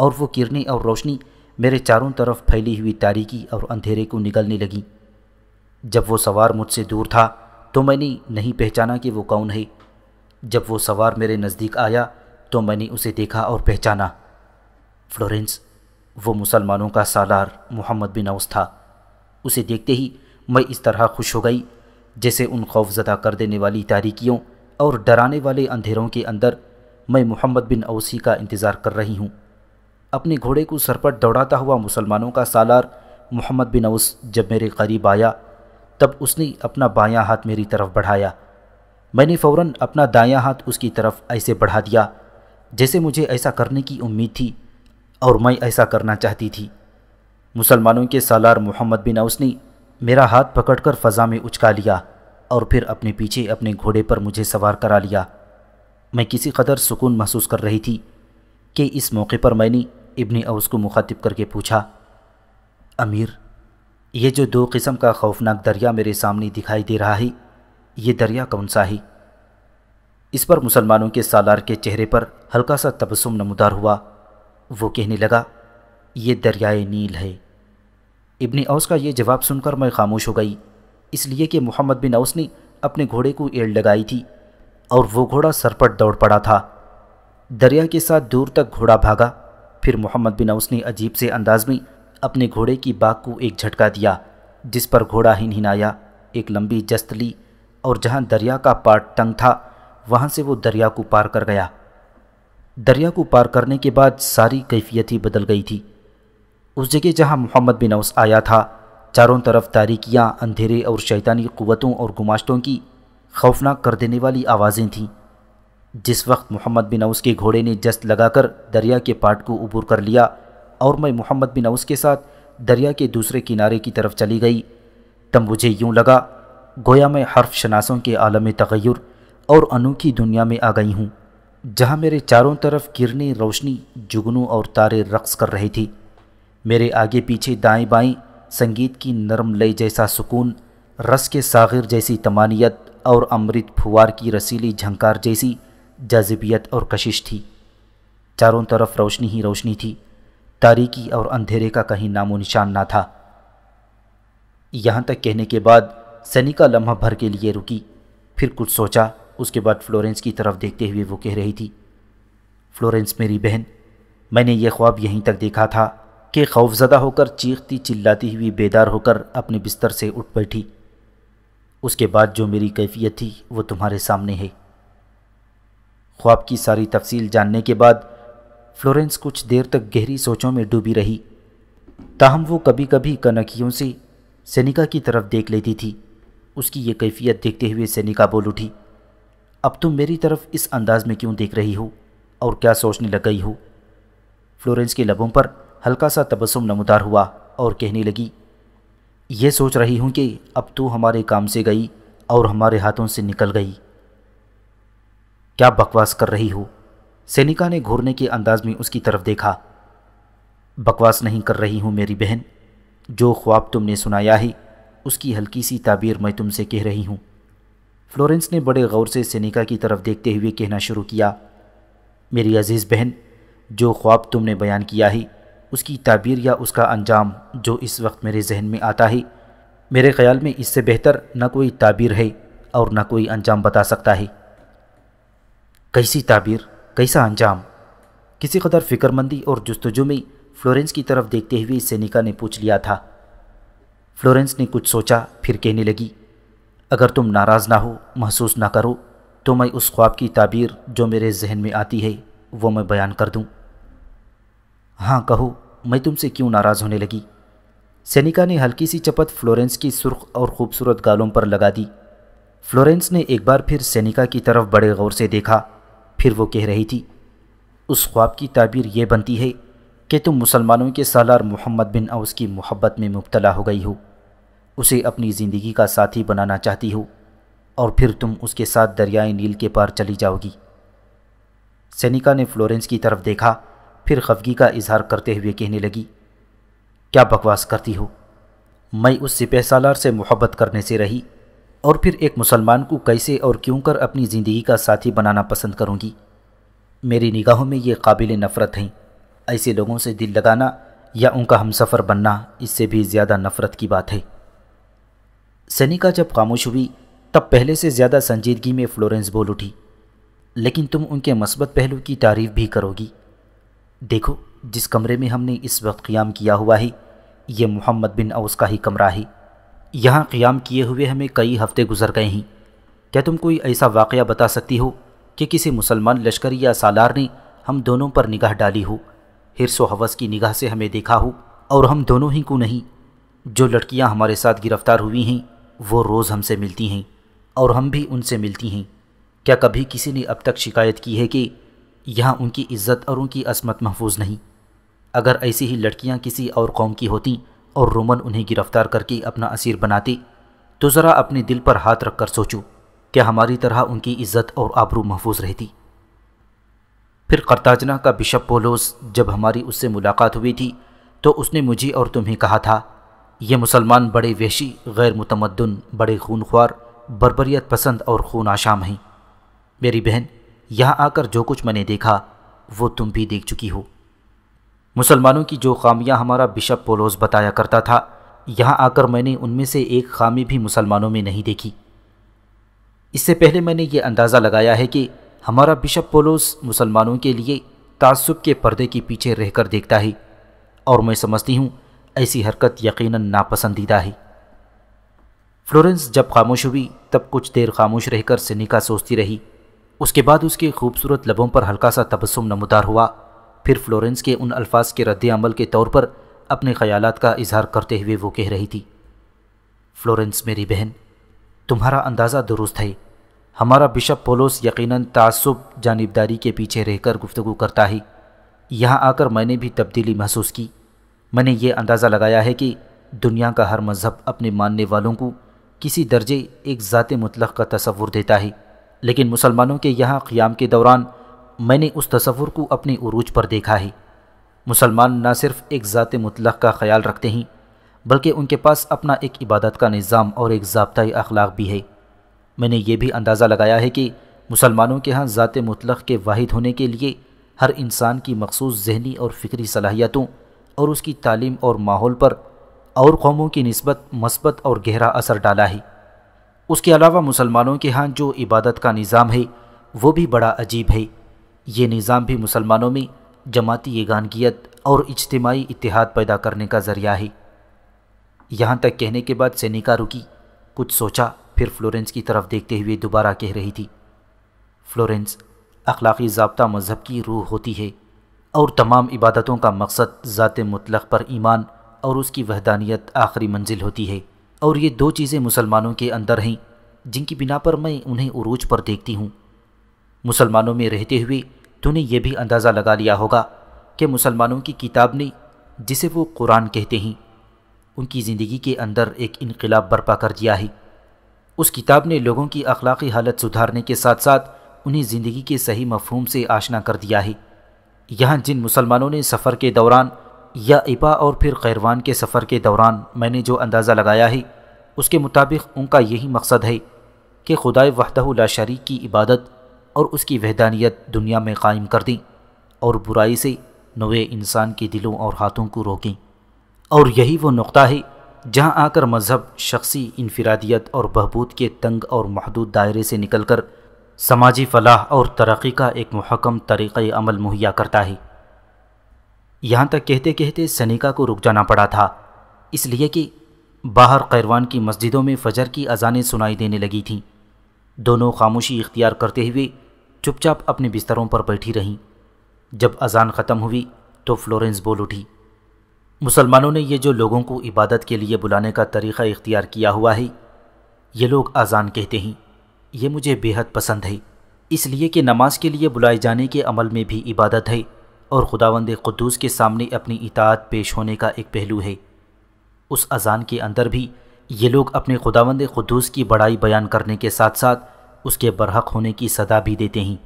और वो किरणें और रोशनी मेरे चारों तरफ फैली हुई तारीकी और अंधेरे को निगलने लगी जब वो सवार मुझसे दूर था तो मैंने नहीं पहचाना कि वो कौन है जब वो सवार मेरे नज़दीक आया तो मैंने उसे देखा और पहचाना फ्लोरेंस वो मुसलमानों का सालार मोहम्मद बिन औस था उसे देखते ही मैं इस तरह खुश हो गई जैसे उन खौफजदा कर देने वाली तारीकियों और डराने वाले अंधेरों के अंदर मैं मोहम्मद बिन औसी का इंतज़ार कर रही हूँ अपने घोड़े को सरपट दौड़ाता हुआ मुसलमानों का सालार मोहम्मद बिन अवस जब मेरे करीब आया तब उसने अपना बायां हाथ मेरी तरफ बढ़ाया मैंने फ़ौर अपना दायां हाथ उसकी तरफ ऐसे बढ़ा दिया जैसे मुझे ऐसा करने की उम्मीद थी और मैं ऐसा करना चाहती थी मुसलमानों के सालार मोहम्मद बिन औस ने मेरा हाथ पकड़कर फ़ज़ा में उचका लिया और फिर अपने पीछे अपने घोड़े पर मुझे सवार करा लिया मैं किसी कदर सुकून महसूस कर रही थी कि इस मौके पर मैंने इब्ने अवस को मुखातिब करके पूछा अमीर ये जो दो किस्म का खौफनाक दरिया मेरे सामने दिखाई दे रहा है ये दरिया कौन सा है इस पर मुसलमानों के सालार के चेहरे पर हल्का सा तबसम नमदार हुआ वो कहने लगा ये दरियाए नील है इब्ने अवस का ये जवाब सुनकर मैं खामोश हो गई इसलिए कि मोहम्मद बिन अवस ने अपने घोड़े को एड़ लगाई थी और वो घोड़ा सरपट दौड़ पड़ा था दरिया के साथ दूर तक घोड़ा भागा फिर मोहम्मद बिन औस ने अजीब से अंदाज में अपने घोड़े की बाग को एक झटका दिया जिस पर घोड़ा हिन हिनाया एक लंबी जस्त ली और जहाँ दरिया का पार्ट तंग था वहाँ से वो दरिया को पार कर गया दरिया को पार करने के बाद सारी कैफियत ही बदल गई थी उस जगह जहाँ मोहम्मद बिन औस आया था चारों तरफ तारीकियाँ अंधेरे और शैतानी क़वतों और गुमाश्तों की खौफनाक कर देने वाली आवाज़ें थीं जिस वक्त मोहम्मद बिन औस के घोड़े ने जस्त लगाकर दरिया के पाट को उबूर कर लिया और मैं मोहम्मद बिन औस के साथ दरिया के दूसरे किनारे की तरफ चली गई तब मुझे यूँ लगा गोया मैं हर्फ शनासों के आलम तगैर और अनोखी दुनिया में आ गई हूँ जहाँ मेरे चारों तरफ किरने रोशनी जुगनू और तारे रक्स कर रही थी मेरे आगे पीछे दाएं बाएं संगीत की नरम लय जैसा सुकून रस के सागर जैसी तमानियत और अमृत फुवार की रसीली झंकार जैसी जाजिबियत और कशिश थी चारों तरफ रोशनी ही रोशनी थी तारीकी और अंधेरे का कहीं नामो निशान ना था यहाँ तक कहने के बाद सैनिका लम्हा भर के लिए रुकी फिर कुछ सोचा उसके बाद फ्लोरेंस की तरफ देखते हुए वो कह रही थी फ्लोरेंस मेरी बहन मैंने यह ख्वाब यहीं तक देखा था कि खौफजदा होकर चीखती चिल्लाती हुई बेदार होकर अपने बिस्तर से उठ बैठी उसके बाद जो मेरी कैफियत थी वो तुम्हारे सामने है ख्वाब की सारी तफसील जानने के बाद फ्लोरेंस कुछ देर तक गहरी सोचों में डूबी रही ताहम वो कभी कभी कनकियों से सैनिका की तरफ देख लेती थी उसकी ये कैफियत देखते हुए सैनिका बोल उठी अब तुम मेरी तरफ इस अंदाज में क्यों देख रही हो और क्या सोचने लग गई हो फ्लोरेंस के लबों पर हल्का सा तबसम नमदार हुआ और कहने लगी यह सोच रही हूँ कि अब तू हमारे काम से गई और हमारे हाथों से निकल गई क्या बकवास कर रही हो सैनिका ने घूरने के अंदाज में उसकी तरफ देखा बकवास नहीं कर रही हूँ मेरी बहन जो ख्वाब तुमने सुनाया है उसकी हल्की सी ताबीर मैं तुमसे कह रही हूँ फ्लोरेंस ने बड़े गौर से सैनिका की तरफ देखते हुए कहना शुरू किया मेरी अजीज़ बहन जो ख्वाब तुमने बयान किया है उसकी ताबीर या उसका अंजाम जो इस वक्त मेरे जहन में आता है मेरे ख्याल में इससे बेहतर न कोई ताबीर है और न कोई अंजाम बता सकता है कैसी ताबीर कैसा अंजाम किसी कदर फिक्रमंदी और जस्तजु में फ्लोरेंस की तरफ देखते हुए सैनिका ने पूछ लिया था फ्लोरेंस ने कुछ सोचा फिर कहने लगी अगर तुम नाराज़ ना हो महसूस ना करो तो मैं उस ख्वाब की ताबीर जो मेरे जहन में आती है वो मैं बयान कर दूँ हाँ कहो मैं तुमसे क्यों नाराज़ होने लगी सैनिका ने हल्की सी चपत फ्लोरेंस की सुर्ख और खूबसूरत गालों पर लगा दी फ्लोरेंस ने एक बार फिर सैनिका की तरफ बड़े गौर से देखा फिर वो कह रही थी उस ख्वाब की ताबीर ये बनती है कि तुम मुसलमानों के सालार मोहम्मद बिन औस की मोहब्बत में मुबतला हो गई हो उसे अपनी ज़िंदगी का साथी बनाना चाहती हो और फिर तुम उसके साथ दरियाए नील के पार चली जाओगी सैनिका ने फ्लोरेंस की तरफ देखा फिर खफगी का इजहार करते हुए कहने लगी क्या बकवास करती हो मैं उस सिपह सालार से मोहब्बत करने से रही और फिर एक मुसलमान को कैसे और क्यों कर अपनी ज़िंदगी का साथी बनाना पसंद करूँगी मेरी निगाहों में ये काबिल नफ़रत हैं ऐसे लोगों से दिल लगाना या उनका हम सफ़र बनना इससे भी ज़्यादा नफ़रत की बात है सनिका जब खामोश हुई तब पहले से ज़्यादा संजीदगी में फ्लोरेंस बोल उठी लेकिन तुम उनके मस्बत पहलू की तारीफ भी करोगी देखो जिस कमरे में हमने इस वक्त क़्याम किया हुआ है ये मोहम्मद बिन अवस का ही कमरा है यहाँ क़्याम किए हुए हमें कई हफ़्ते गुजर गए हैं क्या तुम कोई ऐसा वाक़ बता सकती हो कि किसी मुसलमान लश्कर या सालार ने हम दोनों पर निगाह डाली हो हिरसो हवस की निगाह से हमें देखा हो और हम दोनों ही को नहीं जो लड़कियां हमारे साथ गिरफ़्तार हुई हैं वो रोज़ हमसे मिलती हैं और हम भी उनसे मिलती हैं क्या कभी किसी ने अब तक शिकायत की है कि यहाँ उनकी इज़्ज़त और उनकी असमत महफूज नहीं अगर ऐसी ही लड़कियाँ किसी और कौम की होती और रोमन उन्हें गिरफ्तार करके अपना असीर बनाती तो ज़रा अपने दिल पर हाथ रख कर क्या हमारी तरह उनकी इज्जत और आबरू महफूज रहती फिर करताजना का बिशप पोलोस जब हमारी उससे मुलाकात हुई थी तो उसने मुझे और तुम्हें कहा था ये मुसलमान बड़े वेशी गैर मुतमदन बड़े खूनख्वार बरबरीत पसंद और खून आशाम हैं मेरी बहन यहाँ आकर जो कुछ मैंने देखा वो तुम भी देख चुकी हो मुसलमानों की जो खामियां हमारा बिशप पोलोस बताया करता था यहाँ आकर मैंने उनमें से एक खामी भी मुसलमानों में नहीं देखी इससे पहले मैंने ये अंदाज़ा लगाया है कि हमारा बिशप पोलोस मुसलमानों के लिए तासुब के पर्दे के पीछे रहकर देखता है और मैं समझती हूँ ऐसी हरकत यकीनन नापसंदीदा है फ्लोरेंस जब खामोश हुई तब कुछ देर खामोश रहकर सिनिका सोचती रही उसके बाद उसके खूबसूरत लबों पर हल्का सा तबसम नमदार हुआ फिर फ्लोरेंस के उन अल्फाज के रद्द अमल के तौर पर अपने ख्याल का इजहार करते हुए वो कह रही थी फ्लोरेंस मेरी बहन तुम्हारा अंदाज़ा दुरुस्त है हमारा बिशप पोलोस यकीनन तसब जानबदारी के पीछे रहकर गुफ्तु करता है यहाँ आकर मैंने भी तब्दीली महसूस की मैंने ये अंदाज़ा लगाया है कि दुनिया का हर मज़हब अपने मानने वालों को किसी दर्जे एक ज़ात मतलब का तस्वुर देता है लेकिन मुसलमानों के यहाँ क़्याम के दौरान मैंने उस तस्वुर को अपने उरूज पर देखा है मुसलमान न सिर्फ एक ज़ात मतलक़ का ख्याल रखते हैं बल्कि उनके पास अपना एक इबादत का निज़ाम और एक जबताई अखलाक भी है मैंने ये भी अंदाज़ा लगाया है कि मुसलमानों के यहाँ ज़ात मतल के वाहिद होने के लिए हर इंसान की मखसूस जहनी और फ़िक्री सलाहियतों और उसकी तालीम और माहौल पर और कौमों की नस्बत मस्बत और गहरा असर डाला है उसके अलावा मुसलमानों के यहाँ जो इबादत का निज़ाम है वो भी बड़ा अजीब है ये निज़ाम भी मुसलमानों में जमाती यगानगियत और इज्तमाही इतिहाद पैदा करने का ज़रिया है यहाँ तक कहने के बाद सैनिका रुकी कुछ सोचा फिर फ्लोरेंस की तरफ देखते हुए दोबारा कह रही थी फ्लोरेंस अखलाक़ी जबता मज़हब की रूह होती है और तमाम इबादतों का मकसद ज़ात मुतलक़ पर ईमान और उसकी वहदानियत आखिरी मंजिल होती है और ये दो चीज़ें मुसलमानों के अंदर हैं जिनकी बिना पर मैं उन्हें उरूज पर देखती हूँ मुसलमानों में रहते हुए तूने ये भी अंदाज़ा लगा लिया होगा कि मुसलमानों की किताब ने जिसे वो कुरान कहते हैं उनकी ज़िंदगी के अंदर एक इनकलाब बर्पा कर दिया है उस किताब ने लोगों की अखलाकी हालत सुधारने के साथ साथ उन्हें ज़िंदगी के सही मफहूम से आशना कर दिया है यहाँ जिन मुसलमानों ने सफ़र के दौरान या इबा और फिर खैरवान के सफ़र के दौरान मैंने जो अंदाज़ा लगाया है उसके मुताबिक उनका यही मकसद है कि खुदा वहदहुल्ला शरीक की इबादत और उसकी वहदानियत दुनिया में कायम कर दी और बुराई से नवे इंसान के दिलों और हाथों को रोकें और यही वो नुक़ा है जहां आकर मज़हब शख्सी इनफरादियत और बहबूद के तंग और महदूद दायरे से निकल कर समाजी फलाह और तरक्की का एक महकम तरीक़ अमल मुहैया करता है यहाँ तक कहते कहते सनीका को रुक जाना पड़ा था इसलिए कि बाहर कैरवान की मस्जिदों में फजर की अजानें सुनाई देने लगी थीं दोनों खामोशी इख्तियार करते हुए चुपचाप अपने बिस्तरों पर बैठी रहीं जब अजान ख़त्म हुई तो फ्लोरेंस बोल उठी मुसलमानों ने ये जो लोगों को इबादत के लिए बुलाने का तरीक़ा इख्तियार किया हुआ है ये लोग अजान कहते हैं ये मुझे बेहद पसंद है इसलिए कि नमाज के लिए बुलाए जाने के अमल में भी इबादत है और खुदावंद क़ुद्दूस के सामने अपनी इतात पेश होने का एक पहलू है उस अजान के अंदर भी ये लोग अपने खुदावंद क़ुद्दूस की बड़ाई बयान करने के साथ साथ उसके बरहक होने की सदा भी देते हैं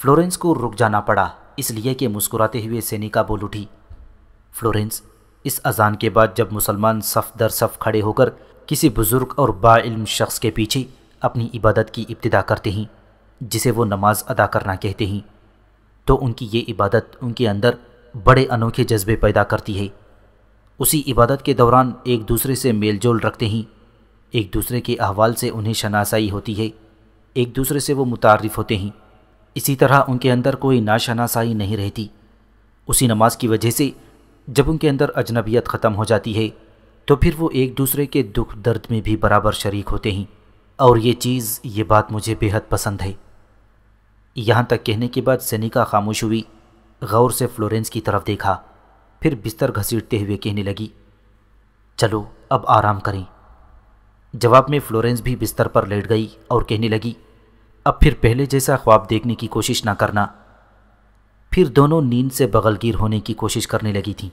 फ्लोरेंस को रुक जाना पड़ा इसलिए कि मुस्कुराते हुए सेनिका बोल उठी फ्लोरेंस इस अजान के बाद जब मुसलमान सफ़ दर सफ़ खड़े होकर किसी बुज़ुर्ग और बाइल्म शख्स के पीछे अपनी इबादत की इब्तदा करते हैं जिसे वो नमाज अदा करना कहते हैं तो उनकी ये इबादत उनके अंदर बड़े अनोखे जज्बे पैदा करती है उसी इबादत के दौरान एक दूसरे से मेलजोल रखते हैं एक दूसरे के अहवाल से उन्हें शनासाई होती है एक दूसरे से वो मुतारफ़ होते हैं इसी तरह उनके अंदर कोई नाशनासाई नहीं रहती उसी नमाज की वजह से जब उनके अंदर अजनबियत ख़त्म हो जाती है तो फिर वो एक दूसरे के दुख दर्द में भी बराबर शरीक होते हैं और ये चीज़ ये बात मुझे बेहद पसंद है यहाँ तक कहने के बाद सनिका खामोश हुई गौर से फ्लोरेंस की तरफ देखा फिर बिस्तर घसीटते हुए कहने लगी चलो अब आराम करें जवाब में फ्लोरेंस भी बिस्तर पर लेट गई और कहने लगी अब फिर पहले जैसा ख्वाब देखने की कोशिश ना करना फिर दोनों नींद से बगलगीर होने की कोशिश करने लगी थीं